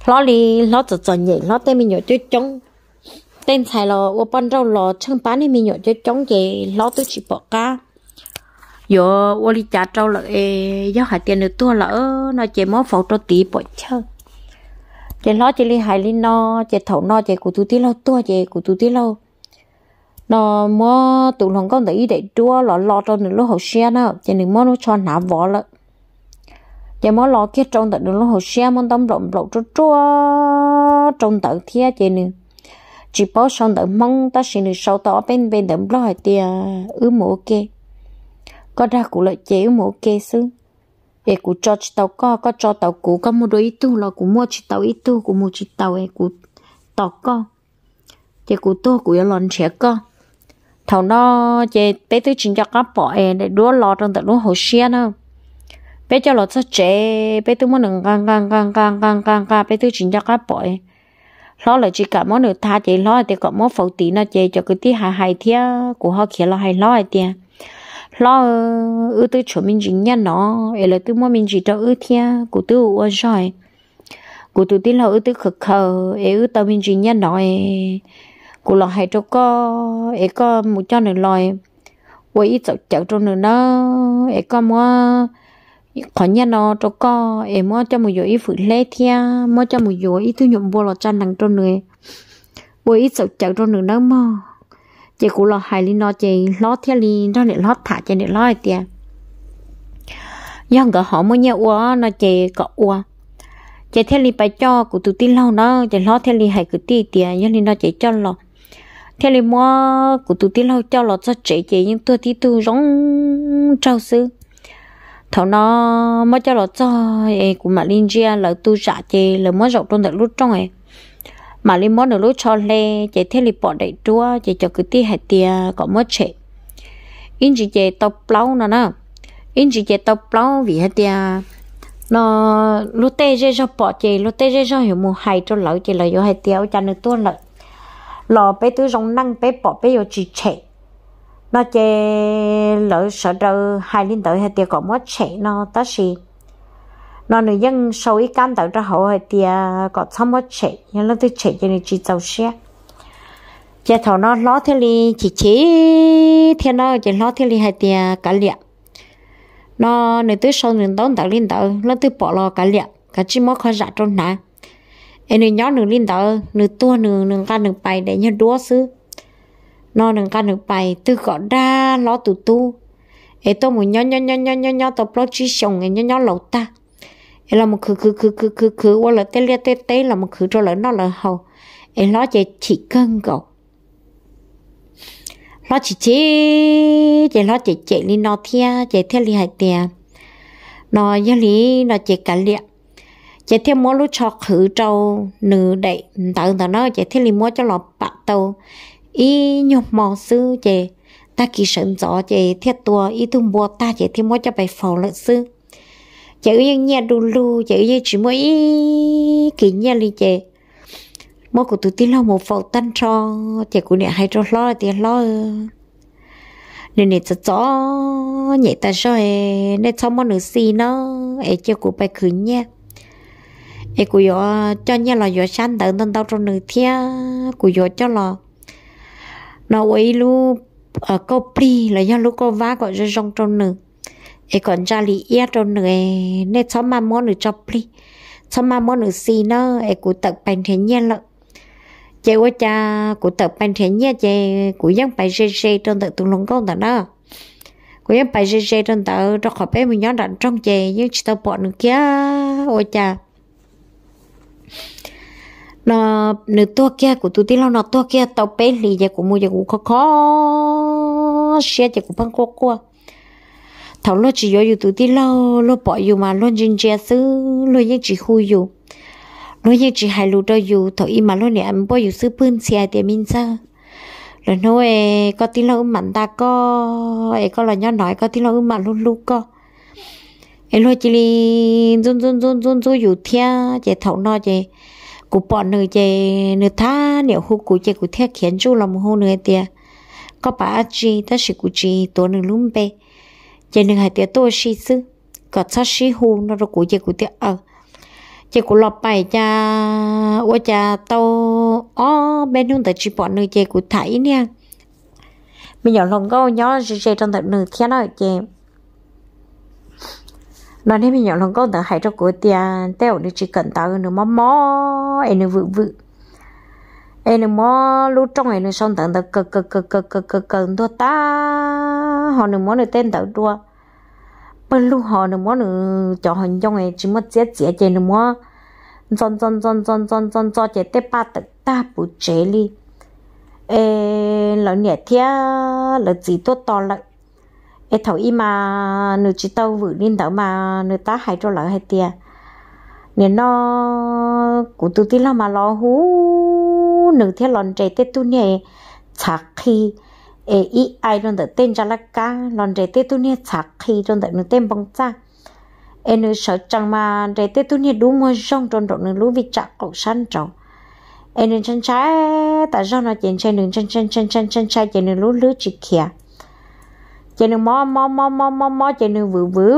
lo đi lo cho cho nhẹ lo tên mình nhớ chơi chống tên xài lo ô ban rau lo chân bán thì mình nhớ chơi chống vậy lo tôi chỉ bỏ cá yo wo li cha trâu là e yo hai tiền được tua lỡ nó chế mó phẫu cho tí bội chơ chế nó chế li hai li no chế thầu no chế của tu tí lâu tua chế của tu tí lâu nó mó tụ lòng con để để tua lọ lo cho nữa lúc hậu xe nó chế đừng mó nó cho nã vỏ lợ chế mó lo kia trong tận được lúc hậu xe món tâm rộng rộng cho tua trong tận thia chế nữa chỉ bảo xong đợi mong ta xin được sau tỏ bên bên đậm lo hỏi tiền ư mổ kia có ra cụ lợi chế mua kê sư e cụ cho chị tàu co có cho tàu cụ có mua đồ ít tu là cụ mua chị tàu ít tu cụ mua chị tàu e cụ tàu co chị cụ tu cụ lon trẻ co thầu nó chị bé tư chính cho cá bỏ e để đúa lò trong tận đúa hồ xia nữa bé cho lọt sao trẻ bé tư muốn nâng gang gang gang gang gang gang gang bé tư chính cho cá bỏ e lo là chỉ cả món nửa tha chị lo thì có món phẫu tí nó chị cho cái tí hai hai thia của họ kia lo hài lo thì lo ư ừ, tư chỗ mình chính nhân nó ấy là tư mua mình chỉ cho ư ừ thia của tư ua rồi của tư tin là ư ừ tư khực khờ ấy ư tao mình chính nhân nó ấy của lo hay cho co ấy co một cho nữa lòi quay ít chậu chậu cho nữa nó ấy co mua khó nhân nó cho co ấy mua cho một dối ít phụ lê thia mua cho một dối ít tư nhộn bò lọ chăn nặng cho nữa quay ít chậu chậu cho nữa nó mà chị cũng lo hài linh nó chị lo theo linh nó để lo thả chị để lo tiền nhưng cả họ mới nhau uo nó chị có uo chị theo linh phải cho của tụi tin lâu nó chị lo theo linh hay cứ ti tiền nhưng linh nó chị cho lo theo linh mua của tụi tin lâu cho lo cho chị chị nhưng tôi thì tôi rong trâu sư thảo nó mới cho lo cho của mà linh gia là tôi trả chị là mới rộng trong được lúc trong ấy mà lên món được lúc cho lê chỉ thế li bỏ đầy chúa chạy cho cứ ti hạt tia có mất chạy, in chỉ chạy tàu plau nó nè in chỉ chạy tàu plau vì hạt tia nó lúc tê rê cho bỏ chạy lúc tê rê cho hiểu mù hay cho lỡ chạy là do hạt tia ở chân được tuôn lợ lò bé tứ rong năng bé bỏ bé vô chỉ chạy, nó chạy lỡ sợ đâu hai linh tới hạt tia có mất chạy nó ta xì nó nữa dân sâu ý căn tạo ra hậu hay thì à, có xong mất chạy nhưng nó tôi chạy cho nên chỉ tàu xe giờ thầu nó ló thế li chỉ chỉ thế nó chỉ ló thế li hay thì cả liệt nó nếu tôi sau nên đón tạo lên tạo nó tôi bỏ lo cả liệt cả chỉ mất khó giả trong nà em nếu nhớ nửa lên tạo nửa tua nửa nửa can nửa bài để nhớ đúa xứ nó nửa can nửa bài tôi gọi ra ló tụ tu em tôi muốn nhớ nhớ nhớ nhớ nhớ nhớ tập lo chỉ sống em nhớ nhớ lẩu ta ấy là một khứ khứ khứ khứ khứ khứ qua là tê lia tê tê là một khứ cho lỡ nó là hầu ấy nó chỉ chỉ cân cầu, nó chỉ chế chỉ nó chỉ chạy đi nó thia chỉ theo li hại tiền nó gia lý nó chỉ cả liệt chỉ theo mỗi lúc cho khứ trâu nữ đậy tận tận nó chỉ theo li mỗi cho lọ bạc tàu ý nhục mò sư chỉ ta kỳ sơn gió, chỉ theo tua ý tung bùa ta chỉ theo mỗi cho bài phò lợi sư chữ như nhà đù lù chữ như chỉ mới kỹ nhà li chè mỗi cụ tụi tin lo một phẩu tan cho chè của nè hay cho lo là tiền lo nên nè cho cho nhẹ ta cho e nè cho món nữ xì nó e chè cụ bài khử nha e cụ yo cho nha là yo san tận tận tao cho nữ thia cụ yo cho là nó ấy lu ở cô pri là do lúc cô vá gọi cho rong trong nữ e còn cha lì ia rồi nữa nè cho mà món nữa cho pli cho mà món nữa xì nó e cụ tập bàn thế nhiên lợ chế quá cha cụ tập bàn thế nhiên chế cụ dân bài rê rê trong tập tụng lòng công tập đó cụ dân bài rê rê trong tập trong khỏi bé mình nhớ đạn trong chế nhưng chỉ tập bọn nữa kia ôi cha nó nửa tua kia của tôi tí lo nó tua kia tàu bé lì giờ của mua giờ cũng khó khó xe giờ cũng băng qua qua thầu lo chỉ yêu tụi tí lo lo bỏ yêu mà lo chân chia xứ lo những chỉ khu yêu lo những chỉ hai lú đó yêu thầu im mà lo nè em bỏ yêu xứ bươn xe để mình sao rồi nói có tí lo mặn ta có có là nhỏ nói có tí lo mặn luôn luôn có em lo chỉ li run run run run run yêu thia chỉ thầu nó chỉ cụ bỏ nửa chỉ nửa tha nếu hú cụ chỉ cụ thia khiến chú lòng hú nửa tiệt có bà chị ta sẽ cụ chị tổ nửa lùm bê chỉ nên hai tiếng tôi xí xứ có cho xí hù nó rồi cũng chỉ cũng tiệt ở chỉ cũng lọp bài cha ô cha tao ó bên chúng ta chỉ bọn nơi chỉ cũng thấy nha mình nhỏ lòng câu nhỏ chỉ chỉ trong thật nửa thiên đó chị nói thế mình nhỏ lòng câu tự hai cho của tiệt tao được chỉ cần tao nửa mắm mò em nửa vự vự em nó mò lúc trong em nó xong tận tận cực cực cực cực cực cực cực đua ta họ nó mò được tên tận đua bên lúc họ nó mò được cho hình trong em chỉ mất chết chết chết nó mò zon zon zon zon zon zon zon chết tết ba tận ta bù chết đi, ê lỡ nhẹ thia lỡ gì tốt to lại ê thầu y mà nửa chỉ tao vừa lên tao mà nửa ta hay cho lỡ hay tia nên nó cũng tự tin là mà lo hú u nung thế lon trẻ tê tu nè chạc khi ê ý ai trong đợt tên ra là cá lon trẻ tê tu nè chạc khi trong đợt tên bông cha ê nung sợ chẳng mà trẻ tê tu nè đúng mua rong trong đợt nung lú vi chạc cột săn trọng ê nung chân trái tại rong nó chuyện chân nung chân chân chân chân chân chân chuyện nung lú lú chỉ chân chuyện nung mò mò mò mò mò mò chân nung vử vử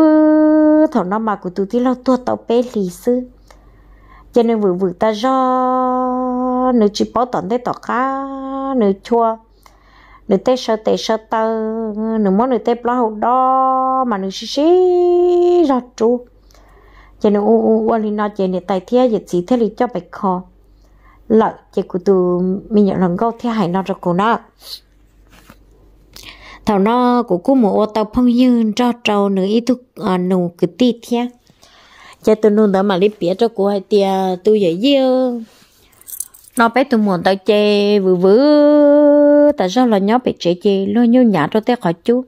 thằng nó mà của tụi tí lo tua tàu bé lì sư chân nên vừa vừa ta do nếu chỉ bỏ tận thế tỏ cá nếu chua nếu tê sợ tê sợ tơ nếu muốn nếu tê bỏ hậu đó mà nếu xí xí ra chú cho nên u u u nó cho nên tài thế giờ chỉ thế thì cho bạch kho lợi cho cụ từ mình nhận lần câu thế hải nó cho cụ nó thảo nó của cụ một ô tàu phong như cho trâu nữ ý thức à, nụ cứ tít thế cho tôi nụ đó mà lấy bia cho cụ hai tia tôi dễ dưa nó bé tụi muốn tao chê vừa vừa tại sao là nhóc bị chê chê lo nhiêu nhà cho té khỏi chú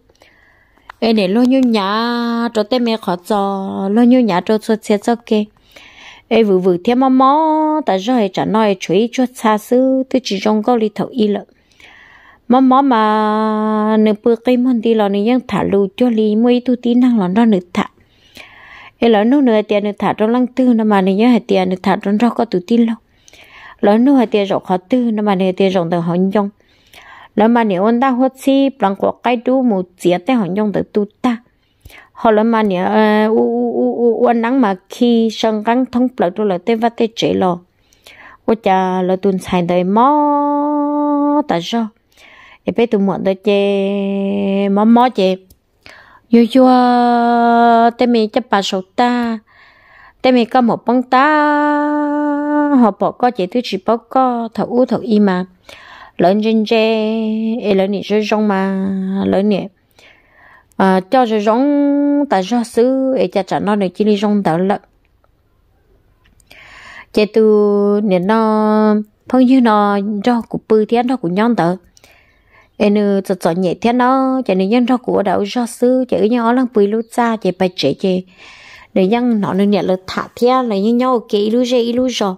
em để lo nhiêu nhà cho té mẹ khỏi cho lo nhiêu nhà cho cho xe cho kê em vừa vừa thêm mắm tại sao hãy trả nói chuối cho xa xứ tôi chỉ trong câu lý thầu ý lợn mắm mắm mà nửa bữa cây món đi là nửa nhân thả lù cho lý mấy tu tí năng là nó nửa thả em là nô nô tiền nửa thả trong lăng tư mà nửa nhân hai tiền nửa thả trong rau có tu tí lâu lớn nữa tiền rộng khó tư nó mà nè tiền rộng từ họ nhung lớn mà nè ôn ta hốt xí bằng quả cái đu mù chia tới họ nhung từ tu ta họ lớn mà nè ờ, u u u u u nắng mà khi sân căng thông bờ tu là tê vắt tê chế lo ô cha là tuần xài đời mò ta cho để biết tụi muộn tới chê mò mò chê yo yo tê mi chấp bà sầu ta tại vì có một bóng ta họ bỏ có chỉ thứ chỉ bỏ có thầu u thầu y mà lớn trên tre lớn nhẹ rồi rong mà lớn nhẹ à ờ, cho rồi rong tại do xứ ấy cha trả nó được chỉ đi rong tạo lợn chế tu nè nó phong như nó do của bư thiên nó của nhon tờ em nữ cho cho nhẹ thiên nó cho nên nhân đó của đạo do sư chế như ó lăng bùi lú cha chế bài chế chế để dân nó nên nhận lời thả thia là như nhau cái ilu je ilu jo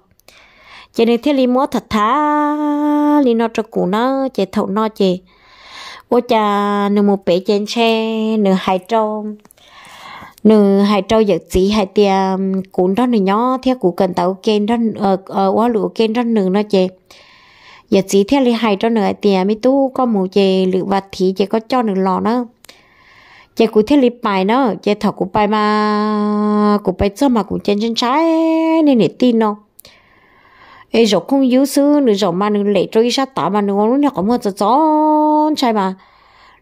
chỉ nên thế lý mua thật thà lý nó cho cụ nó chỉ thấu nó chỉ ô cha nửa một bể trên xe nửa hai trâu nửa hai trâu giật chỉ hai tia um, cụ đó nửa nhỏ theo cụ cần tàu kênh đó ờ quá ờ, lũ kênh đó nửa nó chỉ giật chỉ theo lý hai trâu nửa tia mấy tu có một chỉ lựa vật thì chỉ có cho nửa lò nữa chị cụ thiết lập bài nó chị thọ cụ bài mà cụ bài cho mà cụ chân chân trái nên để tin nó ấy rồi không yếu sư nữa rồi mà nữa lệ trôi sát tả mà nữa lúc này có mua cho chó trai mà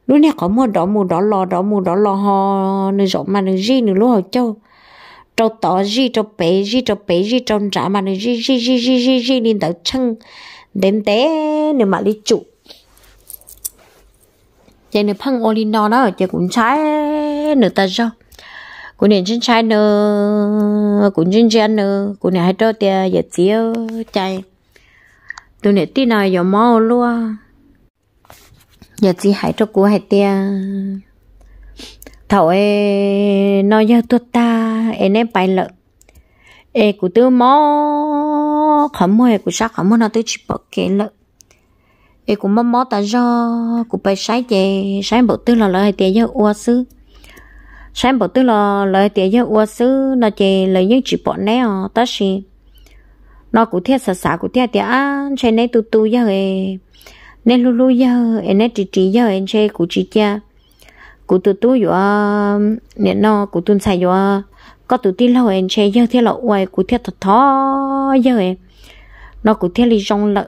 lúc này có mua đỏ mù đỏ lò đỏ mù đỏ lò ho nữa rồi mà nữa gì nữa lúc họ cho cho tỏ gì cho bé gì cho bé gì cho trả mà nữa gì gì gì gì gì gì nên tao chăng đến té nữa mà đi chụp giờ nửa phăng olino nó giờ cũng trái nửa ta cho cũng nền trên trái nơ cũng trên trên nơ cũng nền hai trâu tia giờ tiêu chạy tụi nè tí nào giờ mau luôn giờ chỉ hai trâu của hai tia thầu e nó giờ tuột ta e nên bài lợ e của tư mò khẩm mồi của sắc khẩm mồi nó tới chỉ bật cái lợ ấy cũng mò mò ta do cũng phải sai chè sai bộ tư là lời tiền cho uo sư sai bộ tư là lời tiền cho uo sư nó chè lời những chỉ bọn nè à ta xì nó cũng thiết sả sả cũng thiết tiền ăn chơi nấy tu tu giờ ấy nên lulu lu giờ em nấy chỉ chỉ giờ em chơi cũng chỉ cha cũng tu tu giờ nên nó cũng tuân sai giờ có tụi tin lâu em chơi giờ thiết lậu quay cũng thiết thật thó giờ em nó cũng thiết lý rong lợi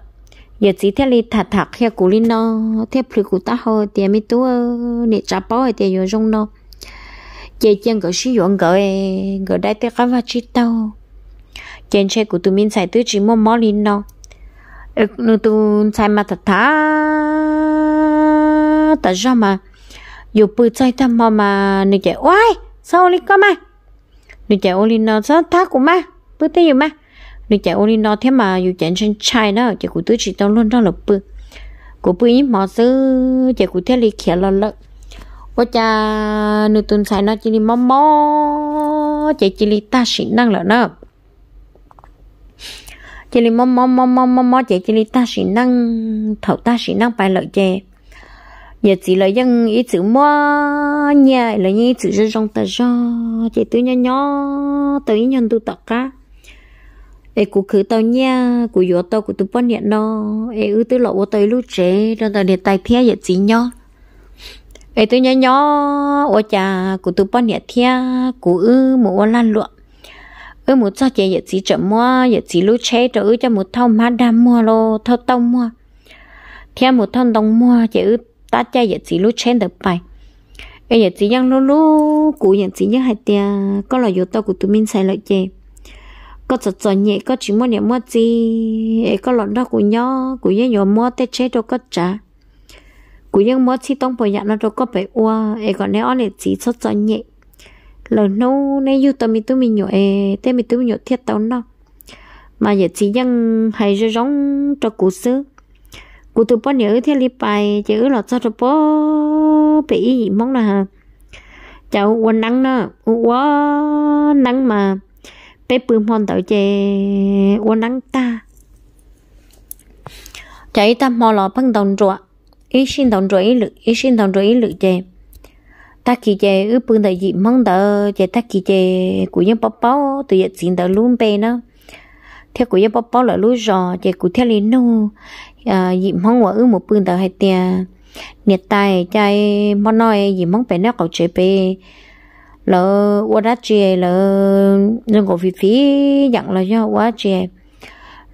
giờ chỉ thế li thật thật khi cú linh nó thế plu cú ta hồ tiền mi tu nè trả bao thì tiền dùng nó giờ chân gọi sử dụng gọi gọi đại tế cá vật chi tao chân xe của tụi mình xài tư chỉ mò mò linh nó nó tụi xài mà thật thà tại sao mà dù bự chơi ta mà mà nè chạy oai sao linh có mà nè chạy ô linh nó sao thác của mà bự thế gì mà nếu chạy ô nó thế mà dù chạy trên chai đó chạy cụ tư chỉ tao luôn đó là bự cụ bự ít mỏ sư chạy cụ thế lì khía lợn lợ, quá cha nữ tuần sai nó chỉ đi mò mò chạy chỉ đi ta xịn năng lợn đó chỉ đi mò mò mò mò mò mò chạy chỉ đi ta xịn năng thầu ta xịn năng bài lợi chạy giờ chỉ là dân ý chữ mò nhẹ là như chữ rơi rong ta cho chỉ tư nhỏ nhỏ tới nhân tu tập cả ê cụ khứ tao nha cụ yếu tao cụ tụ bọn nhện nó ê ư tư lộ ô tới lúc trẻ đó là để tay thia vậy chỉ nhó ê tôi nhớ nhó ô cha cụ tụ bọn nhện thia cụ ư một ô lan luộm ư một cho trẻ vậy chỉ chậm mua vậy chỉ lúc trẻ trở ư cho một thau má đam mua lô thau tông mua thia một thau đồng mua trẻ ư ta cha vậy chỉ lúc trẻ được bài ê vậy chỉ nhăng lô lô cụ vậy chỉ nhớ hai tia có là yếu tao cụ tụ mình sai lợi chơi có chợ chợ nhẹ có chỉ mua nhẹ mua gì có lợn đó của nhau của nhau nhỏ mua tết chế đâu có trả của nhau mua chỉ tông bồi nhặt nó đâu có phải ua ấy còn nếu anh chỉ chợ chợ nhẹ lần nô nay yêu tao mình tụi mình nhỏ ấy tê mình tụi mình nhỏ thiệt tao nó mà giờ chỉ dân hay rồi giống cho cụ xứ cụ tụi bọn nhớ theo liệp bài chứ là cho tụi bó bị mong là cháu quên nắng nó quá nắng mà bé bướm hòn tới chè uốn nắng ta chạy ta mò lò băng đồng ruộng ý xin đồng ruộng ý lực ý xin đồng ruộng ý lực chè ta kỳ chè ư bưng tới gì mong tới chè ta kỳ chè của những bắp bao từ dịch xin tới luôn bé nó theo của những bắp bao là lúa giò chè của theo lên nô à gì mong ở ư một bưng tới hai tiền nhiệt tài chạy mong nói gì mong bé nó cầu chế bé lỡ quá đó chị lỡ nhưng có phí phí nhận là do quá chị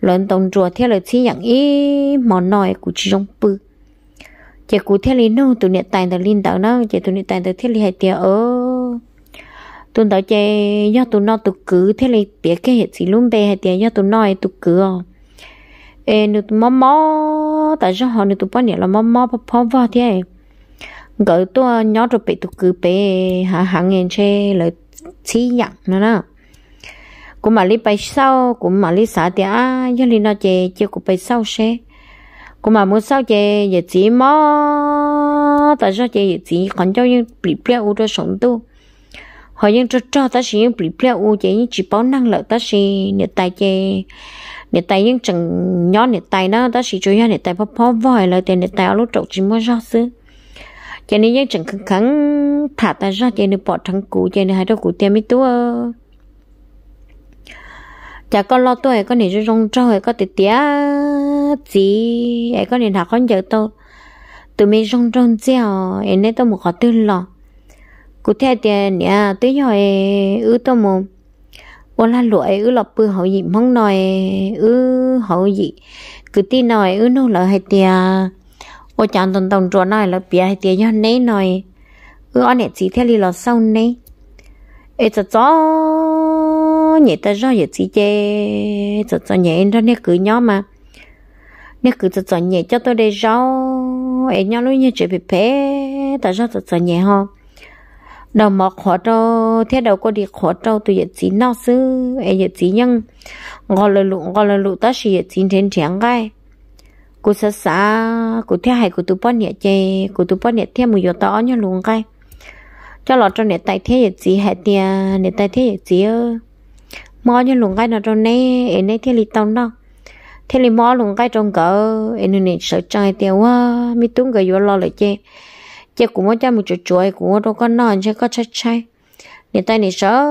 lớn tổng chùa theo lời chỉ nhận ý món nồi của chị trong bự chị cụ theo lý nó tụi nè tài từ linh đạo nó chị tụi nè tài từ theo lý hay tiền ở tụi đó chị do tụi nó tụi cứ theo lý tiệt cái hệ chỉ luôn bề hay tiền do tụi nói tụi cứ à ê nụ tụi mò mò tại sao họ nụ tụi bao nhiêu là mắm mò bao bao vào thế à? gọi tôi nhỏ rồi bị tụ cứ bé hả hả nghe chê là chỉ nhận nữa nè cũng mà đi bay sau cũng mà đi xả thì à giờ đi nó chê chưa cũng bay sau xe cũng mà muốn sau chê giờ chỉ mò tại sao chê giờ chỉ còn cho những bị bẹo u cho sống tu họ những cho cho ta chỉ những bị bẹo u chê những chỉ bảo năng lợi ta chỉ nhiệt tài chê nhiệt tài những chẳng nhỏ nhiệt tài nó ta chỉ cho ý nhiệt tài phó phó vòi lời tiền nhiệt tài lúc trộn chỉ mua sao xứ cho nên những chẳng khăng khăng thả ta ra cho nên bỏ thằng cũ cho nên hai đứa cũ tiêm ít tua chả có lo tôi có nên rong trâu có tít tía gì ấy có nên học con giờ tôi tụi mình rong rong chéo em nên tôi một khó tư lo cụ thể tiền nè tới hỏi ư tôi một ủa là lỗi ư lọc bự hậu mong nói ư hậu gì cứ tin nói ư nô lợi hay tiền ô chàng tông tông trốn này là bia hay tiền cho nấy nói anh này chỉ theo là sau nấy ê cho cho nhẹ ta do giờ chỉ chê cho cho nhẹ ra nè cứ nhó mà nè cứ cho cho nhẹ cho tôi đây do ê nhó lúc như chuyện bị phê ta cho cho nhẹ ho đầu mọc khó trâu thế đầu có đi khó trâu tôi giờ chỉ nó sư ê giờ chỉ nhân gọi là lụ gọi là lụ ta chỉ giờ chỉ trên chẳng gai cô sợ sợ cô theo hay cô tu bọn nhẹ chê cô tu bọn nhẹ theo một gió to nhau luôn cái cho lọt cho nhẹ tay theo gì hệ tia nhẹ tay thế gì ơ mò nhá luôn cái nó trong này em này theo lì tông đâu theo lì mò luôn cái trong cỡ em này sợ trai tiền quá mi tung cái gió lo lại chê chê cũng muốn cho một chuột chuột cũng muốn đâu có non chứ có chắc chay nhẹ tay này sợ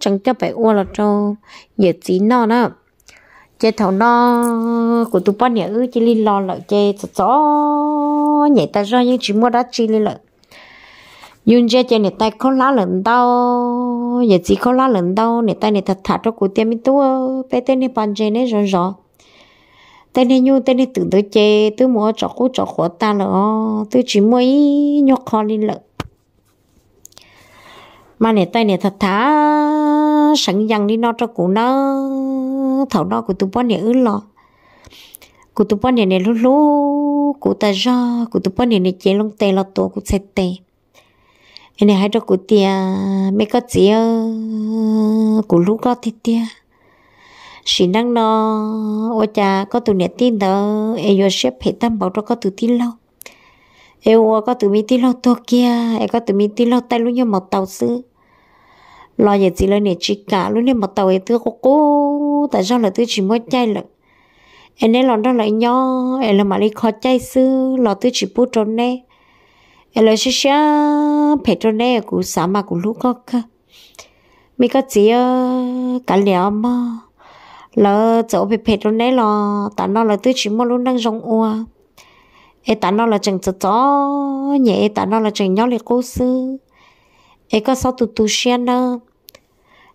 chẳng cho phải uo là cho nhẹ gì non á chơi thầu nó của tụi bọn nhà ư ừ, chỉ li lo lợi chơi cho chó nhảy ta ra những chỉ mua đá chỉ li lợi nhưng chơi chơi này tay không lá lần đâu giờ chỉ không lá lần đâu này tay này thật thả cho của tiêm tu bé tên này bàn chơi này rõ rõ tên này nhu tên này tự tự chơi tự mua chọc cú chọc khó ta lỡ tự chỉ mua ý nhóc khó li lợi mà này tay này thật thả sẵn dặn đi nó cho cụ nó thảo nó của tụi bọn này ư lọ của tụi bọn này này lú lú của ta ra của tụi bọn này này chế lông tê lọ tổ của xe tê này hai đứa của tia mấy có gì ơ của lú có thì tia chỉ năng nó ôi cha có tụi này tin đó em vô xếp hệ tâm bảo cho có tụi tin lâu em có tụi mi tin lâu to kia em có tụi mi tin lâu tay luôn nhau màu tàu sư lo giờ chỉ là nè chỉ cả luôn nè một tàu ấy thưa cô cô tại sao là tôi chỉ mới chạy lận em nên lo đó lại nho em là mà đi khó chạy sư lo tôi chỉ bút trốn nè em là xí xí phải trốn nè cũng xả mà cũng lúc có ờ, cả mi có chỉ cả liệu mà lỡ chỗ phải phải trốn nè lo tại nó là tôi chỉ mà luôn đang rong ua em tại nó là chẳng cho chó nhẹ tại nó là chẳng nhau liệt cô sư ấy có sao tụt tụt xe nữa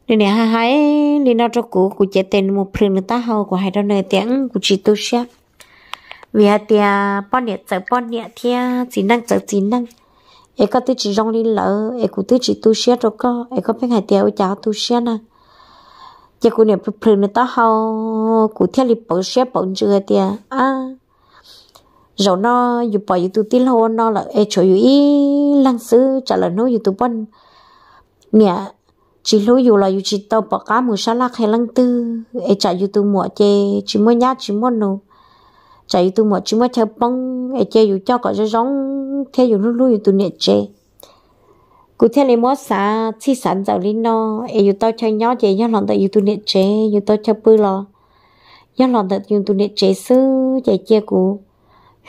nên nè hai hai nên nó cho cụ cụ chạy tên một phần nữa ta hầu của hai đó nơi tiếng cụ chỉ tụt xe vì hai tia bọn nhẹ chở bọn nhẹ thia chỉ năng chở chỉ năng ấy có tư chỉ rong đi lỡ ấy cũng tư chỉ tụt xe rồi có ấy có biết hai tia ôi cháu tụt xe à? nè chỉ cụ nè phần nữa ta hầu cụ theo lịch bảo xe bảo chưa tia à rồi nó dù bỏ dù tụt tin hôn nó là e chỗ dù ý lăng sư trả lời nó dù tụt bận nè chỉ lối dù là dù chỉ tàu bỏ cá mù sa lắc hay lăng tư e trả dù tụt mua chê chỉ mua nhát chỉ mua nụ trả dù tụt mua chỉ mua theo bông e chê dù cho có cho giống theo dù lúc lúc dù tụt nhẹ chê cụ thể là mua sa chi sản giàu lên nó e dù tao chơi nhau chê nhau lòng tại dù nè nhẹ chê dù tao chơi bơi lo nhau lòng tại dù nè nhẹ chê sư chê chê cụ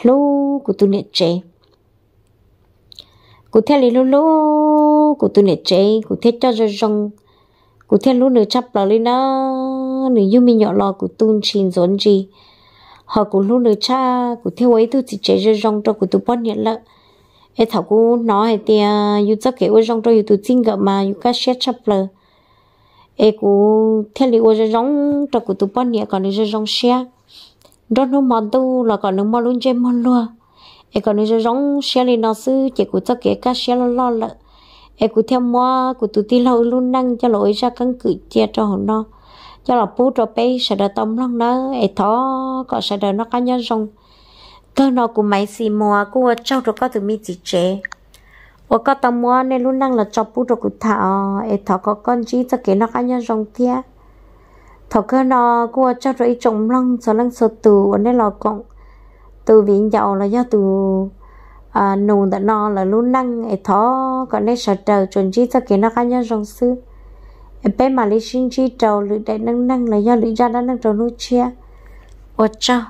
lô của tôi nè trẻ cụ theo lý lô lô cụ tôi nè trẻ cụ theo cho rồi rong cụ theo lô nửa chắp lò lên đó nửa như mình nhỏ lò cụ tuôn xin rốn gì họ cụ lô nửa cha cụ theo ấy tôi chỉ trẻ rồi rong cho cụ tôi bắt nhận lợ ấy thảo cụ nói thì như chắc kể ôi rong cho yêu tôi xin gặp mà như cá xét chắp lờ ấy cụ theo lý ôi rong cho cụ tôi bắt nhận còn lý rong xe đó nó mòn tu là còn nó mòn luôn chơi mòn luôn e còn nó giống xe lên nó sư chỉ cụ cho kể các xe lo lo lợ e cụ theo mua cụ tụt ti lâu luôn năng cho lỗi ra căn cứ chia cho họ nó cho là bố cho bé sẽ đỡ tâm lòng nó e thó có sẽ đỡ nó cá nhân rong tôi nó cụ máy xì mua cụ trâu rồi có từ mi chỉ chế ở có tâm mua nên luôn năng là cho bố cho cụ thảo e thó có con chỉ cho kể nó cá nhân rong thiệt thọ cơ nó của cho rồi trồng lăng cho lăng sơ từ ở đây là cộng từ viện dầu là do từ à nụ đã nó là luôn năng ấy thọ còn đây sợ trời chuẩn chi cho cái nó cá nhân rong sư em bé mà lấy sinh chi trầu lưỡi đại năng năng là do lưỡi ra đã năng trầu nuôi chia ở chao